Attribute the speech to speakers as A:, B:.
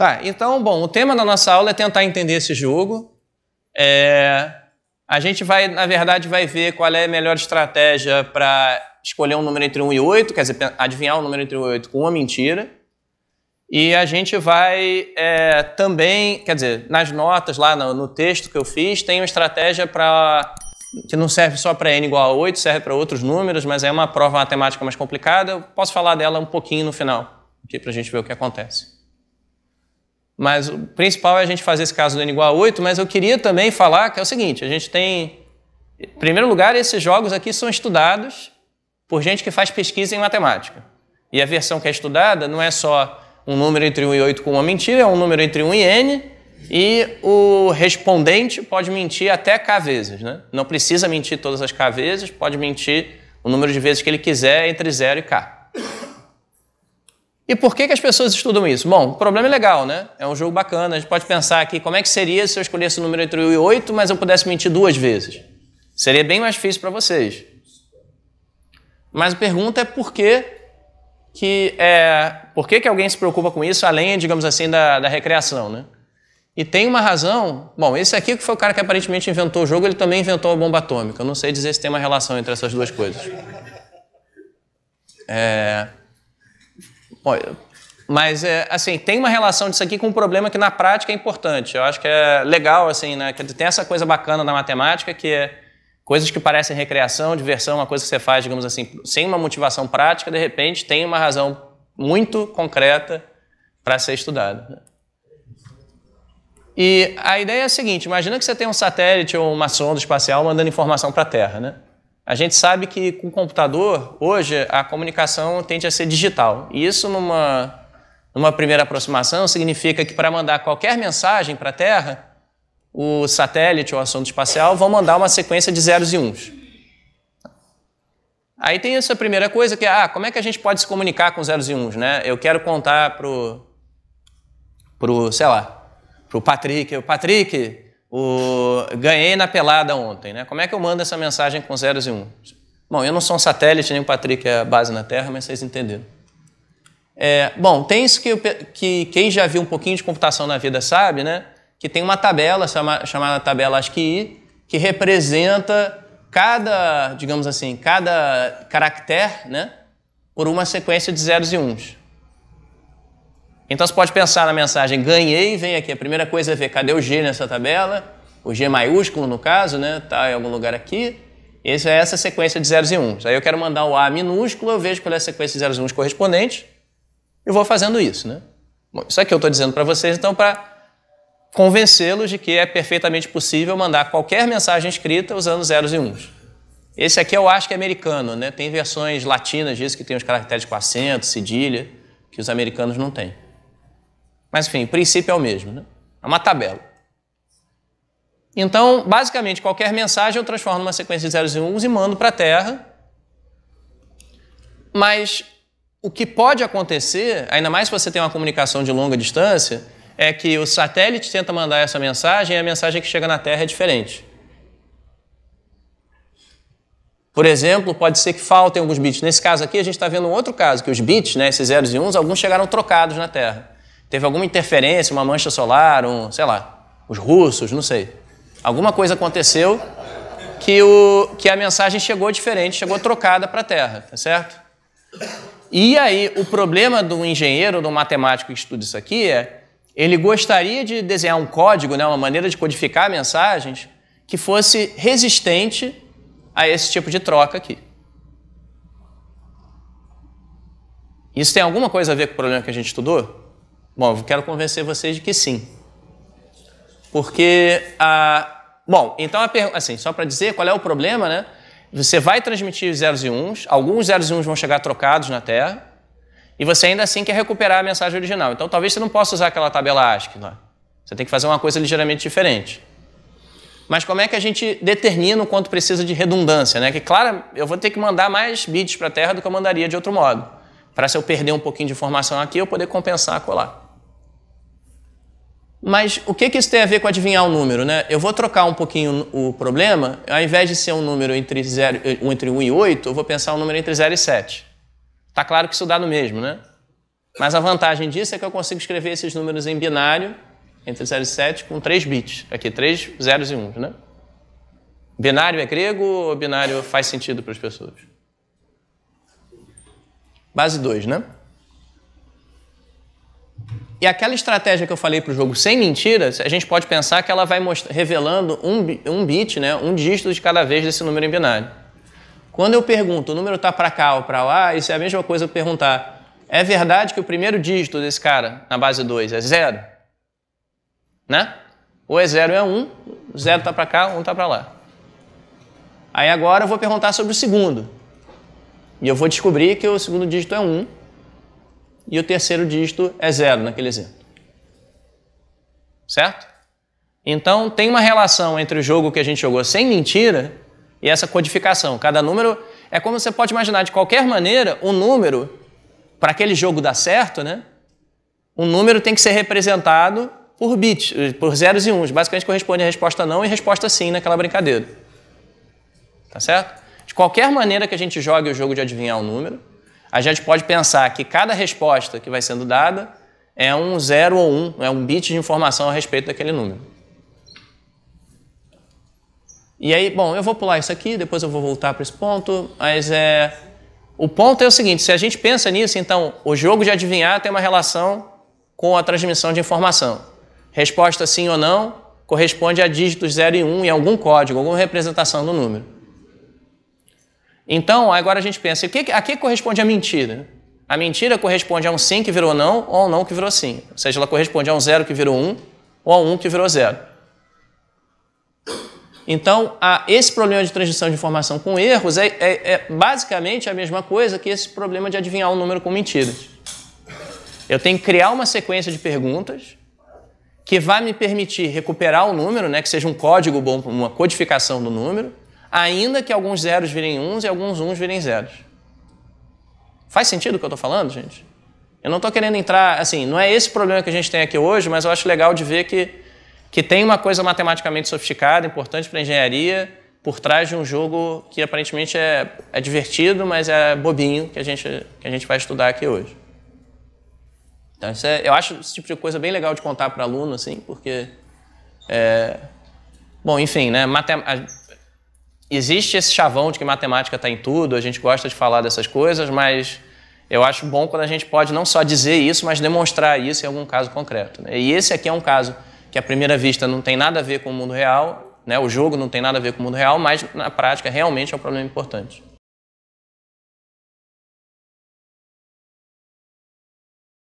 A: Tá, então, bom, o tema da nossa aula é tentar entender esse jogo. É, a gente vai, na verdade, vai ver qual é a melhor estratégia para escolher um número entre 1 e 8, quer dizer, adivinhar um número entre 8 com uma mentira. E a gente vai é, também, quer dizer, nas notas lá no, no texto que eu fiz, tem uma estratégia para que não serve só para n igual a 8, serve para outros números, mas é uma prova matemática mais complicada. Eu posso falar dela um pouquinho no final, aqui para a gente ver o que acontece. Mas o principal é a gente fazer esse caso do N igual a 8, mas eu queria também falar que é o seguinte, a gente tem... Em primeiro lugar, esses jogos aqui são estudados por gente que faz pesquisa em matemática. E a versão que é estudada não é só um número entre 1 e 8 com uma mentira, é um número entre 1 e N, e o respondente pode mentir até K vezes. Né? Não precisa mentir todas as K vezes, pode mentir o número de vezes que ele quiser entre 0 e K. E por que, que as pessoas estudam isso? Bom, o problema é legal, né? É um jogo bacana. A gente pode pensar aqui como é que seria se eu escolhesse o número entre 1 e 8, mas eu pudesse mentir duas vezes. Seria bem mais difícil para vocês. Mas a pergunta é por que, que, é, por que, que alguém se preocupa com isso, além, digamos assim, da, da recreação, né? E tem uma razão. Bom, esse aqui que foi o cara que aparentemente inventou o jogo, ele também inventou a bomba atômica. Eu não sei dizer se tem uma relação entre essas duas coisas. É, mas, é, assim, tem uma relação disso aqui com um problema que na prática é importante. Eu acho que é legal, assim, né? Que tem essa coisa bacana da matemática que é coisas que parecem recreação, diversão, uma coisa que você faz, digamos assim, sem uma motivação prática, de repente tem uma razão muito concreta para ser estudada. Né? E a ideia é a seguinte: imagina que você tem um satélite ou uma sonda espacial mandando informação para a Terra, né? A gente sabe que com o computador, hoje, a comunicação tende a ser digital. E isso, numa, numa primeira aproximação, significa que para mandar qualquer mensagem para a Terra, o satélite ou assunto espacial vão mandar uma sequência de zeros e uns. Aí tem essa primeira coisa que é, ah, como é que a gente pode se comunicar com zeros e uns, né? Eu quero contar pro, pro sei lá, pro Patrick, o Patrick, o, ganhei na pelada ontem, né? Como é que eu mando essa mensagem com zeros e uns? Um? Bom, eu não sou um satélite, nem o Patrick é a base na Terra, mas vocês entenderam. É, bom, tem isso que, que, quem já viu um pouquinho de computação na vida sabe, né? Que tem uma tabela chama, chamada tabela ASCII que representa cada, digamos assim, cada caractere, né? Por uma sequência de zeros e uns. Então você pode pensar na mensagem ganhei, vem aqui. A primeira coisa é ver cadê o G nessa tabela, o G maiúsculo no caso, né? Tá em algum lugar aqui. Essa é essa sequência de zeros e uns. Aí eu quero mandar o A minúsculo, eu vejo qual é a sequência de zeros e uns correspondente e vou fazendo isso, né? Bom, isso aqui eu estou dizendo para vocês, então, para convencê-los de que é perfeitamente possível mandar qualquer mensagem escrita usando zeros e uns. Esse aqui eu acho que é americano, né? Tem versões latinas disso que tem os caracteres com acento, cedilha, que os americanos não têm. Mas enfim, o princípio é o mesmo, né? É uma tabela. Então, basicamente, qualquer mensagem eu transformo numa sequência de zeros e uns e mando para a Terra. Mas o que pode acontecer, ainda mais se você tem uma comunicação de longa distância, é que o satélite tenta mandar essa mensagem e a mensagem que chega na Terra é diferente. Por exemplo, pode ser que faltem alguns bits. Nesse caso aqui, a gente está vendo um outro caso, que os bits, né, esses zeros e uns, alguns chegaram trocados na Terra. Teve alguma interferência, uma mancha solar, um, sei lá, os russos, não sei. Alguma coisa aconteceu que, o, que a mensagem chegou diferente, chegou trocada para a Terra, tá certo? E aí, o problema do engenheiro, do matemático que estuda isso aqui é ele gostaria de desenhar um código, né, uma maneira de codificar mensagens que fosse resistente a esse tipo de troca aqui. Isso tem alguma coisa a ver com o problema que a gente estudou? Bom, eu quero convencer vocês de que sim. Porque a. Ah, bom, então a pergunta. Assim, só para dizer qual é o problema, né? Você vai transmitir zeros e uns, alguns zeros e uns vão chegar trocados na Terra, e você ainda assim quer recuperar a mensagem original. Então talvez você não possa usar aquela tabela ASCII lá. É? Né? Você tem que fazer uma coisa ligeiramente diferente. Mas como é que a gente determina o quanto precisa de redundância, né? Que claro, eu vou ter que mandar mais bits para a Terra do que eu mandaria de outro modo, para se eu perder um pouquinho de informação aqui, eu poder compensar colar. Mas o que, que isso tem a ver com adivinhar o um número? Né? Eu vou trocar um pouquinho o problema, ao invés de ser um número entre, zero, eh, entre 1 e 8, eu vou pensar um número entre 0 e 7. Está claro que isso dá no mesmo, né? Mas a vantagem disso é que eu consigo escrever esses números em binário, entre 0 e 7, com 3 bits. Aqui, 3 zeros e 1, né? Binário é grego ou binário faz sentido para as pessoas? Base 2, né? E aquela estratégia que eu falei para o jogo sem mentiras, a gente pode pensar que ela vai revelando um, um bit, né, um dígito de cada vez desse número em binário. Quando eu pergunto o número está para cá ou para lá, isso é a mesma coisa que perguntar: é verdade que o primeiro dígito desse cara na base 2 é zero? Né? Ou é zero é um, zero está para cá, um está para lá. Aí agora eu vou perguntar sobre o segundo. E eu vou descobrir que o segundo dígito é 1. Um, e o terceiro dígito é zero naquele exemplo. Certo? Então tem uma relação entre o jogo que a gente jogou sem mentira e essa codificação. Cada número é como você pode imaginar, de qualquer maneira, um número, para aquele jogo dar certo, né? Um número tem que ser representado por bits, por zeros e uns. Basicamente corresponde a resposta não e resposta sim naquela brincadeira. Tá certo? De qualquer maneira que a gente jogue o jogo de adivinhar um número, a gente pode pensar que cada resposta que vai sendo dada é um zero ou um, é um bit de informação a respeito daquele número. E aí, bom, eu vou pular isso aqui, depois eu vou voltar para esse ponto, mas é... O ponto é o seguinte, se a gente pensa nisso, então, o jogo de adivinhar tem uma relação com a transmissão de informação. Resposta sim ou não corresponde a dígitos 0 e 1 um em algum código, alguma representação do número. Então, agora a gente pensa, a que corresponde a mentira? A mentira corresponde a um sim que virou não ou a um não que virou sim. Ou seja, ela corresponde a um zero que virou um ou a um que virou zero. Então, esse problema de transmissão de informação com erros é, é, é basicamente a mesma coisa que esse problema de adivinhar um número com mentiras. Eu tenho que criar uma sequência de perguntas que vai me permitir recuperar o número, né, que seja um código bom, uma codificação do número, ainda que alguns zeros virem uns e alguns uns virem zeros. Faz sentido o que eu estou falando, gente? Eu não estou querendo entrar, assim, não é esse problema que a gente tem aqui hoje, mas eu acho legal de ver que, que tem uma coisa matematicamente sofisticada, importante para a engenharia, por trás de um jogo que aparentemente é, é divertido, mas é bobinho, que a, gente, que a gente vai estudar aqui hoje. Então, é, eu acho esse tipo de coisa bem legal de contar para aluno, assim, porque... É, bom, enfim, né, matem existe esse chavão de que matemática está em tudo, a gente gosta de falar dessas coisas, mas eu acho bom quando a gente pode não só dizer isso, mas demonstrar isso em algum caso concreto. Né? E esse aqui é um caso que, à primeira vista, não tem nada a ver com o mundo real, né? o jogo não tem nada a ver com o mundo real, mas na prática realmente é um problema importante.